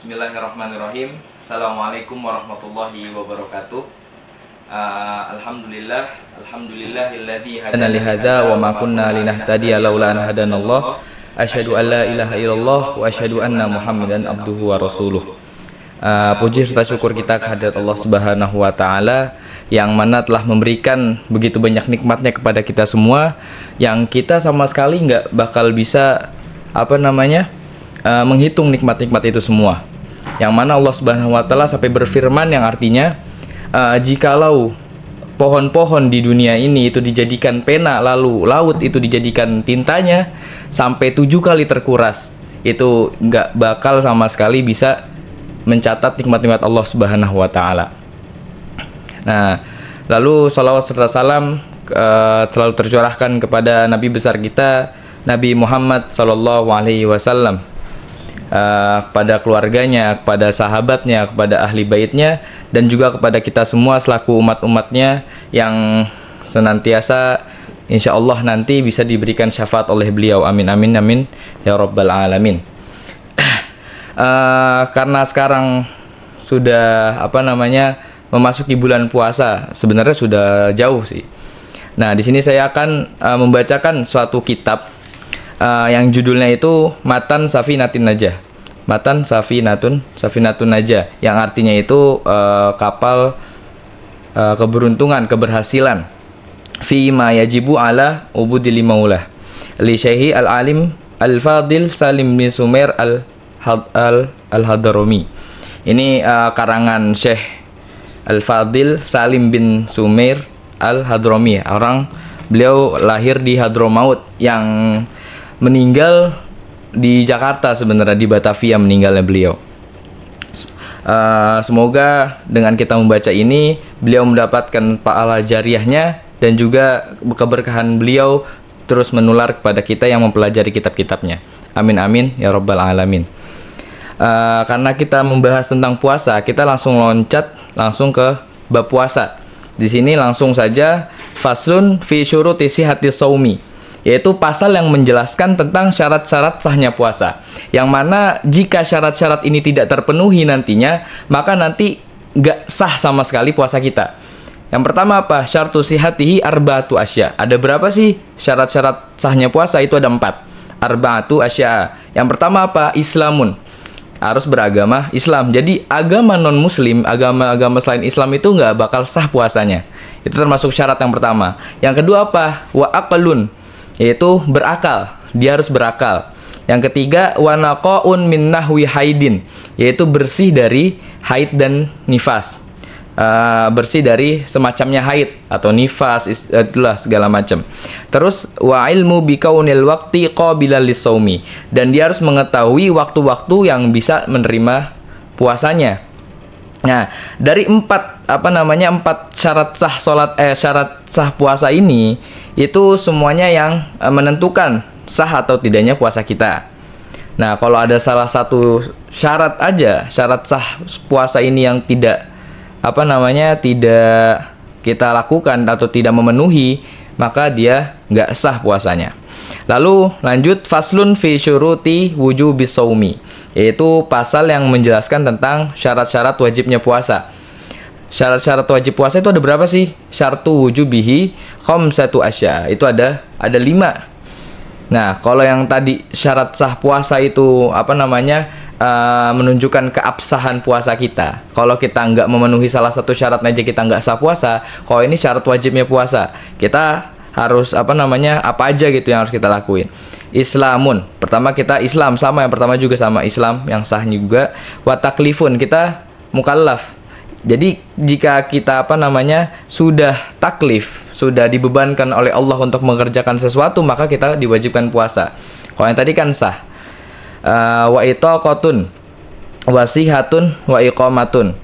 Bismillahirrahmanirrahim Assalamualaikum warahmatullahi wabarakatuh uh, Alhamdulillah Alhamdulillahilladzi hadana lihada wa ma kunna linahtadiya laula an hadanallah Asyhadu an la ilaha illallah wa asyhadu anna Muhammadan abduhu wa rasuluh Uh, puji serta syukur kita kehadirat Allah Subhanahu wa taala yang mana telah memberikan begitu banyak nikmatnya kepada kita semua yang kita sama sekali nggak bakal bisa apa namanya uh, menghitung nikmat-nikmat itu semua yang mana Allah Subhanahu wa taala sampai berfirman yang artinya uh, jikalau pohon-pohon di dunia ini itu dijadikan pena lalu laut itu dijadikan tintanya sampai tujuh kali terkuras itu nggak bakal sama sekali bisa mencatat nikmat-nikmat Allah Subhanahu wa taala. Nah, lalu salawat serta salam uh, selalu tercurahkan kepada nabi besar kita Nabi Muhammad sallallahu alaihi wasallam Eh, kepada keluarganya, kepada sahabatnya, kepada ahli baitnya, dan juga kepada kita semua selaku umat-umatnya yang senantiasa insya Allah nanti bisa diberikan syafaat oleh beliau. Amin, amin, amin. Ya Rabbal Alamin. uh, karena sekarang sudah apa namanya memasuki bulan puasa, sebenarnya sudah jauh sih. Nah, di sini saya akan uh, membacakan suatu kitab uh, yang judulnya itu Matan safi natin aja Matan safi natun safi natun aja yang artinya itu uh, kapal uh, keberuntungan, keberhasilan. Fi ma yajibu ala ubudil maulah. Li Syekhi Al-Alim Al-Fadil Salim bin Sumer Al Al-Hadrami. al Ini uh, karangan Syekh Al-Fadil Salim bin Sumer al hadromi orang beliau lahir di hadromaut yang meninggal di Jakarta sebenarnya di Batavia meninggalnya beliau. Uh, semoga dengan kita membaca ini beliau mendapatkan pahala jariahnya dan juga keberkahan beliau terus menular kepada kita yang mempelajari kitab-kitabnya. Amin amin ya robbal alamin. Uh, karena kita membahas tentang puasa, kita langsung loncat langsung ke bab puasa. Di sini langsung saja faslun fi syuruti sihati saumi yaitu pasal yang menjelaskan tentang syarat-syarat sahnya puasa. Yang mana jika syarat-syarat ini tidak terpenuhi nantinya, maka nanti nggak sah sama sekali puasa kita. Yang pertama apa? Syartu sihatihi arba'atu asya. Ada berapa sih syarat-syarat sahnya puasa? Itu ada empat. Arba'atu asya. Yang pertama apa? Islamun. Harus beragama Islam. Jadi agama non-muslim, agama-agama selain Islam itu nggak bakal sah puasanya. Itu termasuk syarat yang pertama. Yang kedua apa? Wa aqalun yaitu berakal. Dia harus berakal. Yang ketiga wanaqaun min nahwi haidin, yaitu bersih dari haid dan nifas. Uh, bersih dari semacamnya haid atau nifas itulah segala macam. Terus wa ilmu bikaunil waqti qabila lisaumi dan dia harus mengetahui waktu-waktu yang bisa menerima puasanya. Nah, dari empat apa namanya empat syarat sah salat eh syarat sah puasa ini itu semuanya yang eh, menentukan sah atau tidaknya puasa kita. Nah kalau ada salah satu syarat aja syarat sah puasa ini yang tidak apa namanya tidak kita lakukan atau tidak memenuhi maka dia nggak sah puasanya. Lalu lanjut faslun fi syuruti wujubi yaitu pasal yang menjelaskan tentang syarat-syarat wajibnya puasa. Syarat-syarat wajib puasa itu ada berapa sih? Syarat tujuh bihi, kom satu asya. Itu ada ada lima. Nah, kalau yang tadi syarat sah puasa itu apa namanya? Uh, menunjukkan keabsahan puasa kita. Kalau kita nggak memenuhi salah satu syarat aja kita nggak sah puasa. Kalau ini syarat wajibnya puasa, kita harus apa namanya apa aja gitu yang harus kita lakuin. Islamun, pertama kita Islam sama yang pertama juga sama Islam yang sah juga. Wataklifun kita mukallaf jadi jika kita apa namanya sudah taklif, sudah dibebankan oleh Allah untuk mengerjakan sesuatu, maka kita diwajibkan puasa. Kalau yang tadi kan sah. Eh, wa itaqatun wasihatun wa ikomatun.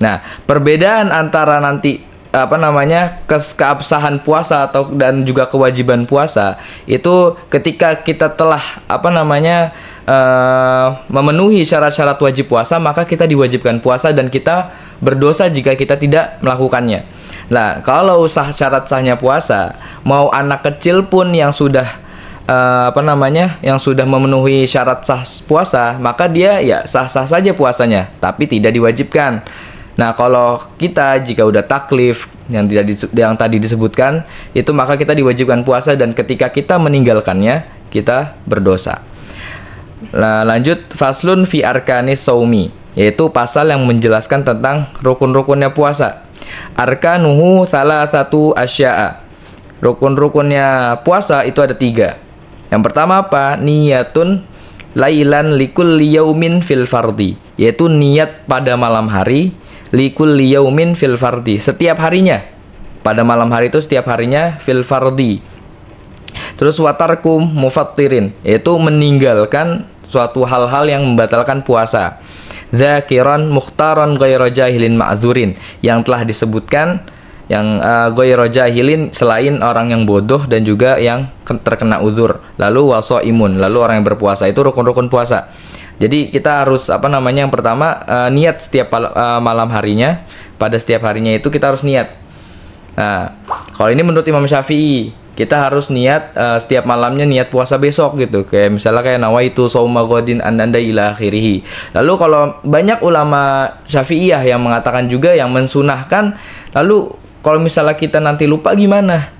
Nah, perbedaan antara nanti apa namanya kes keabsahan puasa atau dan juga kewajiban puasa itu ketika kita telah apa namanya uh, memenuhi syarat-syarat wajib puasa maka kita diwajibkan puasa dan kita berdosa jika kita tidak melakukannya. Nah, kalau sah syarat sahnya puasa, mau anak kecil pun yang sudah uh, apa namanya, yang sudah memenuhi syarat sah puasa, maka dia ya sah-sah saja puasanya, tapi tidak diwajibkan. Nah, kalau kita jika udah taklif yang tidak yang tadi disebutkan, itu maka kita diwajibkan puasa dan ketika kita meninggalkannya, kita berdosa. Nah, lanjut faslun fi arkanis saumi yaitu pasal yang menjelaskan tentang rukun-rukunnya puasa. Arkanuhu salah satu asya'a. Rukun-rukunnya puasa itu ada tiga. Yang pertama apa? niatun lailan likul liyaumin fil fardi. Yaitu niat pada malam hari likul liyaumin fil fardi. Setiap harinya. Pada malam hari itu setiap harinya fil fardi. Terus watarkum mufattirin. Yaitu meninggalkan suatu hal-hal yang membatalkan puasa zakiran mukhtaran ghayra jahilin ma'zurin yang telah disebutkan yang uh, eh, ghayra jahilin selain orang yang bodoh dan juga yang terkena uzur lalu waso imun lalu orang yang berpuasa itu rukun-rukun puasa jadi kita harus apa namanya yang pertama uh, niat setiap uh, malam harinya pada setiap harinya itu kita harus niat nah kalau ini menurut Imam Syafi'i kita harus niat uh, setiap malamnya niat puasa besok gitu kayak misalnya kayak nawa sauma godin ananda ila akhirihi lalu kalau banyak ulama syafi'iyah yang mengatakan juga yang mensunahkan lalu kalau misalnya kita nanti lupa gimana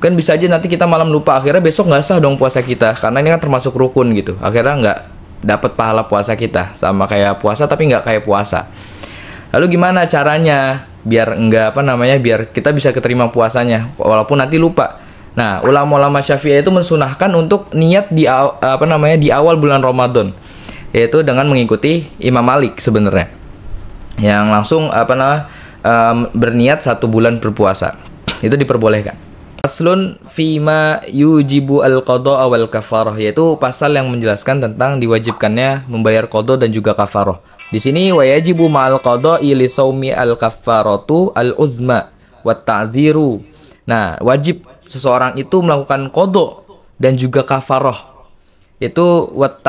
kan bisa aja nanti kita malam lupa akhirnya besok nggak sah dong puasa kita karena ini kan termasuk rukun gitu akhirnya nggak dapat pahala puasa kita sama kayak puasa tapi nggak kayak puasa lalu gimana caranya biar enggak apa namanya biar kita bisa keterima puasanya walaupun nanti lupa Nah, ulama-ulama Syafi'i itu mensunahkan untuk niat di apa namanya di awal bulan Ramadan yaitu dengan mengikuti Imam Malik sebenarnya. Yang langsung apa namanya um, berniat satu bulan berpuasa. Itu diperbolehkan. Aslun fima yujibu al qada awal kafaroh yaitu pasal yang menjelaskan tentang diwajibkannya membayar kodo dan juga kafaroh. Di sini wajibu ma'al qada ili saumi al kafaratu al uzma wa ta'dhiru. Nah, wajib seseorang itu melakukan kodok dan juga kafaroh itu wat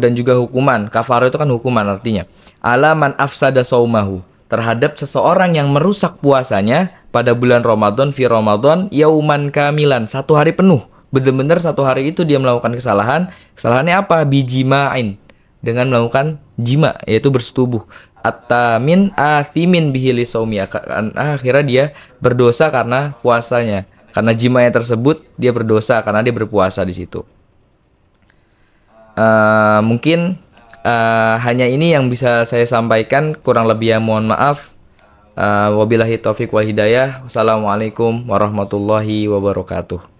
dan juga hukuman kafaroh itu kan hukuman artinya alaman afsada saumahu terhadap seseorang yang merusak puasanya pada bulan Ramadan fi Ramadan yauman kamilan satu hari penuh benar-benar satu hari itu dia melakukan kesalahan kesalahannya apa bijimain dengan melakukan jima yaitu bersetubuh atamin athimin bihili saumi akhirnya dia berdosa karena puasanya karena jimanya tersebut dia berdosa karena dia berpuasa di situ. Uh, mungkin uh, hanya ini yang bisa saya sampaikan. Kurang lebih ya mohon maaf. Uh, wabillahi taufiq wal hidayah. Wassalamualaikum warahmatullahi wabarakatuh.